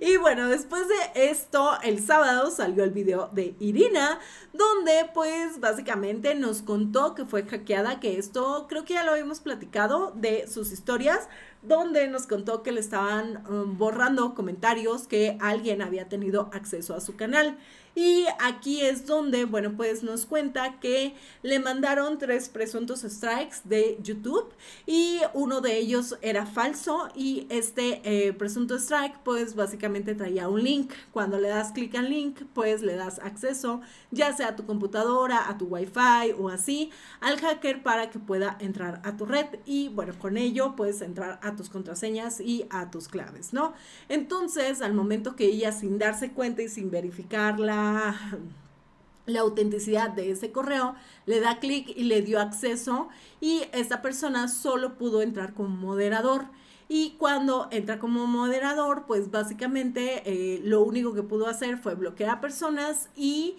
Y bueno, después de esto, el sábado salió el video de Irina, donde pues básicamente nos contó que fue hackeada, que esto creo que ya lo habíamos platicado de sus historias, donde nos contó que le estaban um, borrando comentarios que alguien había tenido acceso a su canal. Y aquí es donde, bueno, pues nos cuenta que le mandaron tres presuntos strikes de YouTube y uno de ellos era falso y este eh, presunto strike pues básicamente traía un link. Cuando le das clic al link pues le das acceso ya sea a tu computadora, a tu wifi o así al hacker para que pueda entrar a tu red y bueno, con ello puedes entrar a tus contraseñas y a tus claves, ¿no? Entonces al momento que ella sin darse cuenta y sin verificarla, la, autenticidad de ese correo, le da clic y le dio acceso y esta persona solo pudo entrar como moderador. Y cuando entra como moderador, pues básicamente eh, lo único que pudo hacer fue bloquear a personas y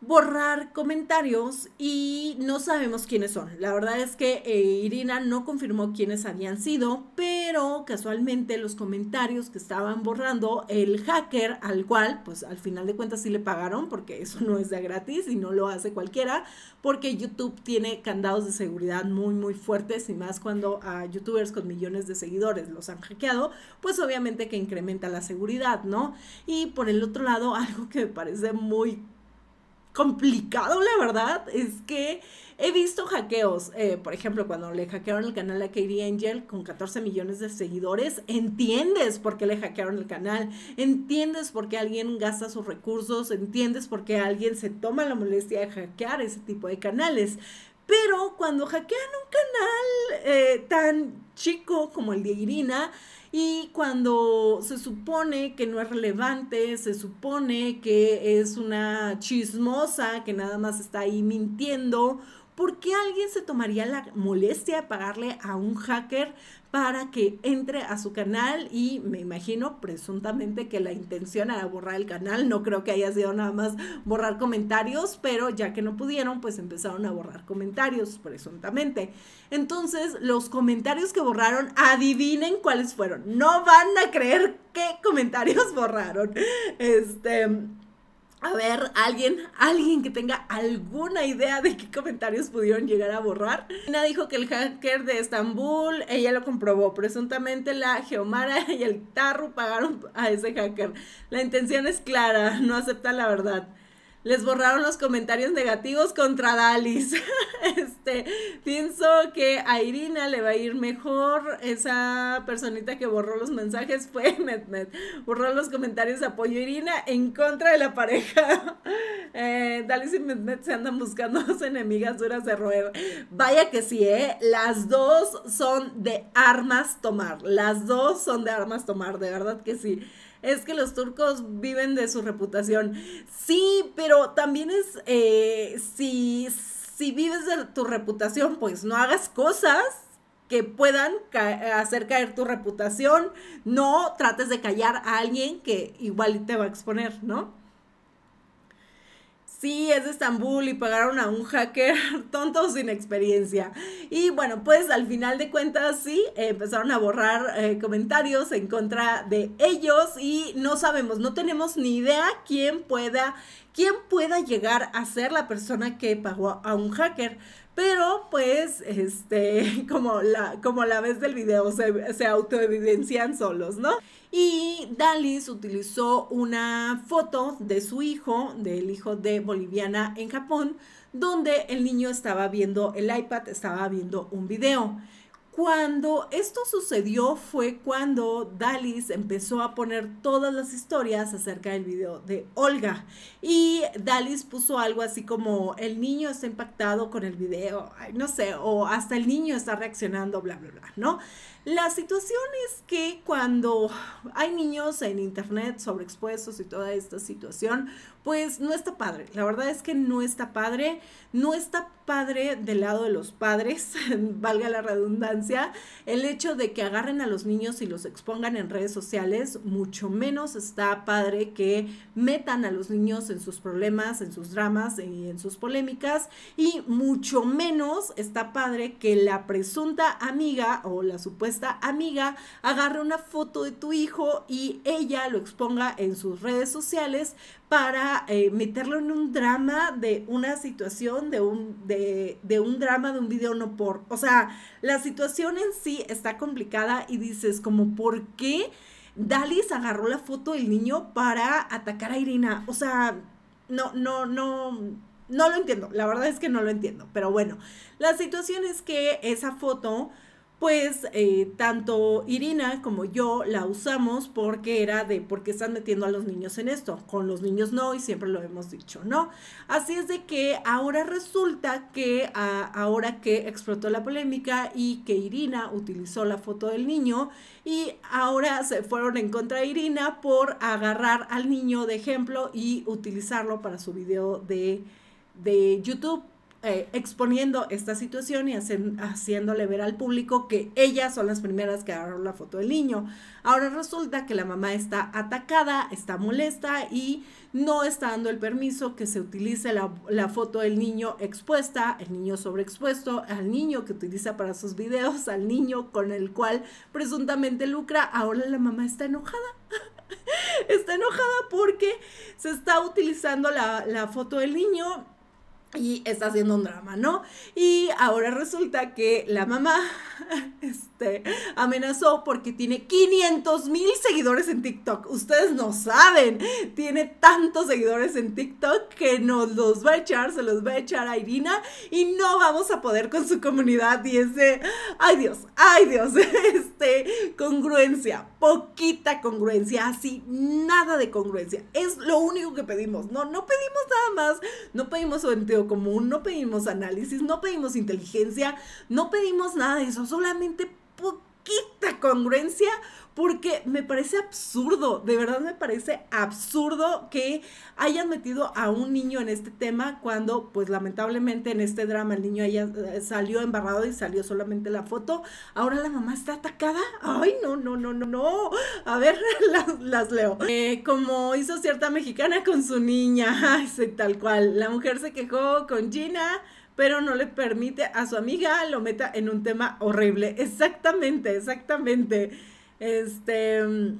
borrar comentarios y no sabemos quiénes son. La verdad es que eh, Irina no confirmó quiénes habían sido, pero casualmente los comentarios que estaban borrando el hacker, al cual pues al final de cuentas sí le pagaron, porque eso no es de gratis y no lo hace cualquiera, porque YouTube tiene candados de seguridad muy muy fuertes y más cuando a youtubers con millones de seguidores los han hackeado, pues obviamente que incrementa la seguridad, ¿no? Y por el otro lado, algo que me parece muy complicado, la verdad, es que he visto hackeos. Eh, por ejemplo, cuando le hackearon el canal a Katie Angel con 14 millones de seguidores, entiendes por qué le hackearon el canal, entiendes por qué alguien gasta sus recursos, entiendes por qué alguien se toma la molestia de hackear ese tipo de canales. Pero cuando hackean un canal eh, tan chico como el de Irina, y cuando se supone que no es relevante, se supone que es una chismosa que nada más está ahí mintiendo ¿por qué alguien se tomaría la molestia de pagarle a un hacker para que entre a su canal? Y me imagino presuntamente que la intención era borrar el canal, no creo que haya sido nada más borrar comentarios, pero ya que no pudieron, pues empezaron a borrar comentarios, presuntamente. Entonces, los comentarios que borraron, adivinen cuáles fueron. No van a creer qué comentarios borraron. Este a ver, alguien, alguien que tenga alguna idea de qué comentarios pudieron llegar a borrar. Nina dijo que el hacker de Estambul, ella lo comprobó. Presuntamente la Geomara y el Tarru pagaron a ese hacker. La intención es clara, no acepta la verdad les borraron los comentarios negativos contra Dalis. este, pienso que a Irina le va a ir mejor. Esa personita que borró los mensajes fue Medmed. Borró los comentarios de apoyo a Irina en contra de la pareja. eh, Dalis y Medmed se andan buscando dos enemigas duras de roer. Vaya que sí, ¿eh? Las dos son de armas tomar. Las dos son de armas tomar, de verdad que sí es que los turcos viven de su reputación. Sí, pero también es, eh, si, si vives de tu reputación, pues no hagas cosas que puedan hacer caer tu reputación. No trates de callar a alguien que igual te va a exponer, ¿no? Sí, es de Estambul y pagaron a un hacker tonto sin experiencia. Y bueno, pues al final de cuentas sí, empezaron a borrar eh, comentarios en contra de ellos y no sabemos, no tenemos ni idea quién pueda, quién pueda llegar a ser la persona que pagó a un hacker. Pero pues, este, como la, como la vez del video, se, se autoevidencian solos, ¿no? Y Dalis utilizó una foto de su hijo, del hijo de Boliviana en Japón, donde el niño estaba viendo el iPad, estaba viendo un video. Cuando esto sucedió fue cuando Dalis empezó a poner todas las historias acerca del video de Olga. Y Dalis puso algo así como el niño está impactado con el video, no sé, o hasta el niño está reaccionando, bla, bla, bla, ¿no? La situación es que cuando hay niños en internet sobreexpuestos y toda esta situación, pues no está padre. La verdad es que no está padre. No está padre del lado de los padres, valga la redundancia, el hecho de que agarren a los niños y los expongan en redes sociales, mucho menos está padre que metan a los niños en sus problemas, en sus dramas y en sus polémicas, y mucho menos está padre que la presunta amiga o la supuesta esta amiga agarra una foto de tu hijo y ella lo exponga en sus redes sociales para eh, meterlo en un drama de una situación, de un, de, un drama, de un video no por. O sea, la situación en sí está complicada y dices como, ¿por qué? Dalis agarró la foto del niño para atacar a Irina. O sea, no, no, no, no lo entiendo. La verdad es que no lo entiendo. Pero bueno, la situación es que esa foto pues eh, tanto Irina como yo la usamos porque era de porque están metiendo a los niños en esto. Con los niños no, y siempre lo hemos dicho, ¿no? Así es de que ahora resulta que ah, ahora que explotó la polémica y que Irina utilizó la foto del niño y ahora se fueron en contra de Irina por agarrar al niño de ejemplo y utilizarlo para su video de, de YouTube. Eh, exponiendo esta situación y haciéndole ver al público que ellas son las primeras que agarraron la foto del niño. Ahora resulta que la mamá está atacada, está molesta y no está dando el permiso que se utilice la, foto del niño expuesta, el niño sobreexpuesto, al niño que utiliza para sus videos, al niño con el cual presuntamente lucra. Ahora la mamá está enojada está enojada porque se está utilizando la, la, foto del niño y está haciendo un drama, ¿no? Y ahora resulta que la mamá este, amenazó porque tiene 500 mil seguidores en TikTok. Ustedes no saben, tiene tantos seguidores en TikTok que nos los va a echar, se los va a echar a Irina y no vamos a poder con su comunidad. Y ese, ay Dios, ay Dios, este, congruencia poquita congruencia, así, nada de congruencia. Es lo único que pedimos. No, no pedimos nada más, no pedimos sentido común, no pedimos análisis, no pedimos inteligencia, no pedimos nada de eso, solamente Quita congruencia porque me parece absurdo, de verdad me parece absurdo que hayan metido a un niño en este tema cuando pues lamentablemente en este drama el niño haya, eh, salió embarrado y salió solamente la foto, ahora la mamá está atacada, ay no, no, no, no, no, a ver, las, leo. Eh, como hizo cierta mexicana con su niña, tal cual, la mujer se quejó con Gina, pero no le permite a su amiga lo meta en un tema horrible. Exactamente, exactamente. Este. Mm,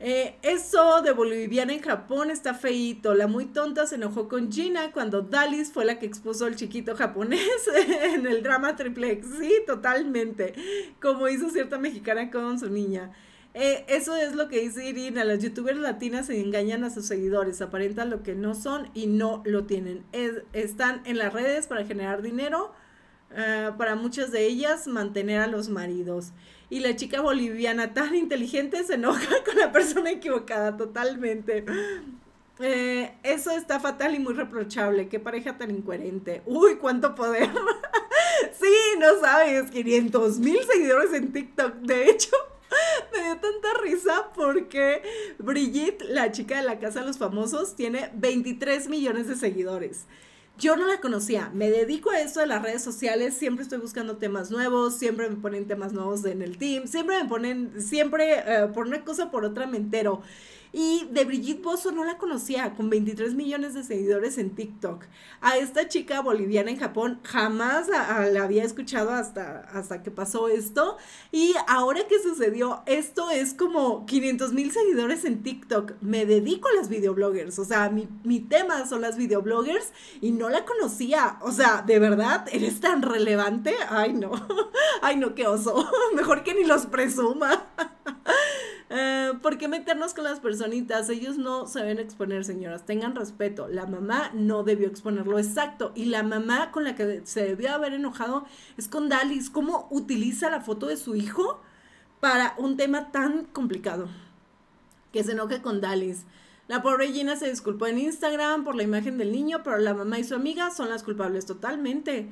eh, eso de boliviana en Japón está feito La muy tonta se enojó con Gina cuando Dalis fue la que expuso al chiquito japonés en el drama triplex. Sí, totalmente. Como hizo cierta mexicana con su niña. Eh, eso es lo que dice Irina, las youtubers latinas se engañan a sus seguidores, aparentan lo que no son y no lo tienen. están en las redes para generar dinero, eh, para muchas de ellas mantener a los maridos. Y la chica boliviana tan inteligente se enoja con la persona equivocada totalmente. Eh, eso está fatal y muy reprochable. Qué pareja tan incoherente. Uy, cuánto poder. sí, no sabes, 500 mil seguidores en TikTok. De hecho, tanta risa porque Brigitte, la chica de la casa de los famosos, tiene 23 millones de seguidores. Yo no la conocía, me dedico a esto de las redes sociales, siempre estoy buscando temas nuevos, siempre me ponen temas nuevos en el team, siempre me ponen, siempre eh, por una cosa por otra me entero. Y de Brigitte bozo no la conocía, con 23 millones de seguidores en TikTok. A esta chica boliviana en Japón jamás la había escuchado hasta, hasta que pasó esto. Y ahora que sucedió, esto es como 500 mil seguidores en TikTok. Me dedico a las videobloggers, o sea, mi, mi tema son las videobloggers y no la conocía. O sea, de verdad, eres tan relevante. Ay, no, ay, no, qué oso. Mejor que ni los presuma. Eh, ¿Por qué meternos con las personitas? Ellos no saben exponer, señoras. Tengan respeto. La mamá no debió exponerlo exacto. Y la mamá con la que se debió haber enojado es con Dalis. ¿Cómo utiliza la foto de su hijo para un tema tan complicado? Que se enoje con Dalis. La pobre Gina se disculpó en Instagram por la imagen del niño, pero la mamá y su amiga son las culpables totalmente.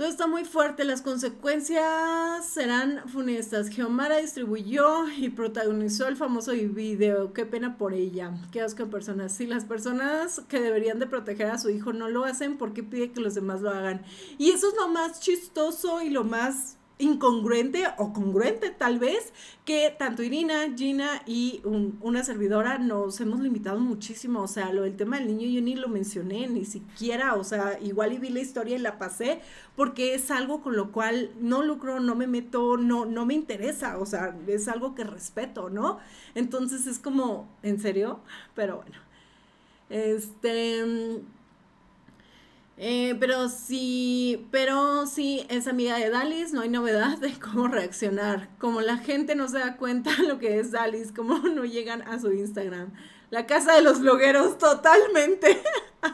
Todo está muy fuerte, las consecuencias serán funestas. Geomara distribuyó y protagonizó el famoso video. Qué pena por ella. Qué asco personas. Si las personas que deberían de proteger a su hijo no lo hacen, ¿por qué pide que los demás lo hagan? Y eso es lo más chistoso y lo más incongruente o congruente tal vez, que tanto Irina, Gina y una servidora nos hemos limitado muchísimo. O sea, lo del tema del niño yo ni lo mencioné, ni siquiera, o sea, igual y vi la historia y la pasé, porque es algo con lo cual no lucro, no me meto, no, no me interesa, o sea, es algo que respeto, ¿no? Entonces es como, ¿en serio? Pero bueno. Este... Eh, pero sí, pero sí es amiga de Dalis, no hay novedad de cómo reaccionar. Como la gente no se da cuenta lo que es Dalis, como no llegan a su Instagram. La casa de los blogueros, totalmente.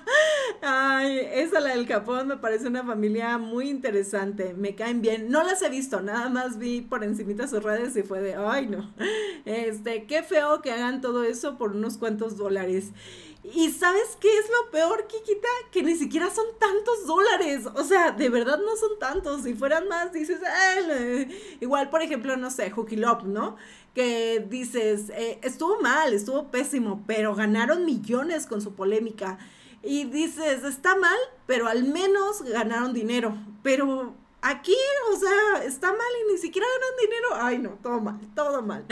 Ay, esa la del Capón me parece una familia muy interesante. Me caen bien. No las he visto, nada más vi por encimita sus redes y fue de, ay no. Este, qué feo que hagan todo eso por unos cuantos dólares. Y sabes qué es lo peor, Kikita? Que ni siquiera son tantos dólares. O sea, de verdad no son tantos. Si fueran más, dices, eh, igual, por ejemplo, no sé, Hooky Love, ¿no? Que dices, eh, estuvo mal, estuvo pésimo, pero ganaron millones con su polémica. Y dices, está mal, pero al menos ganaron dinero. Pero aquí, o sea, está mal y ni siquiera ganan dinero. Ay, no, todo mal, todo mal.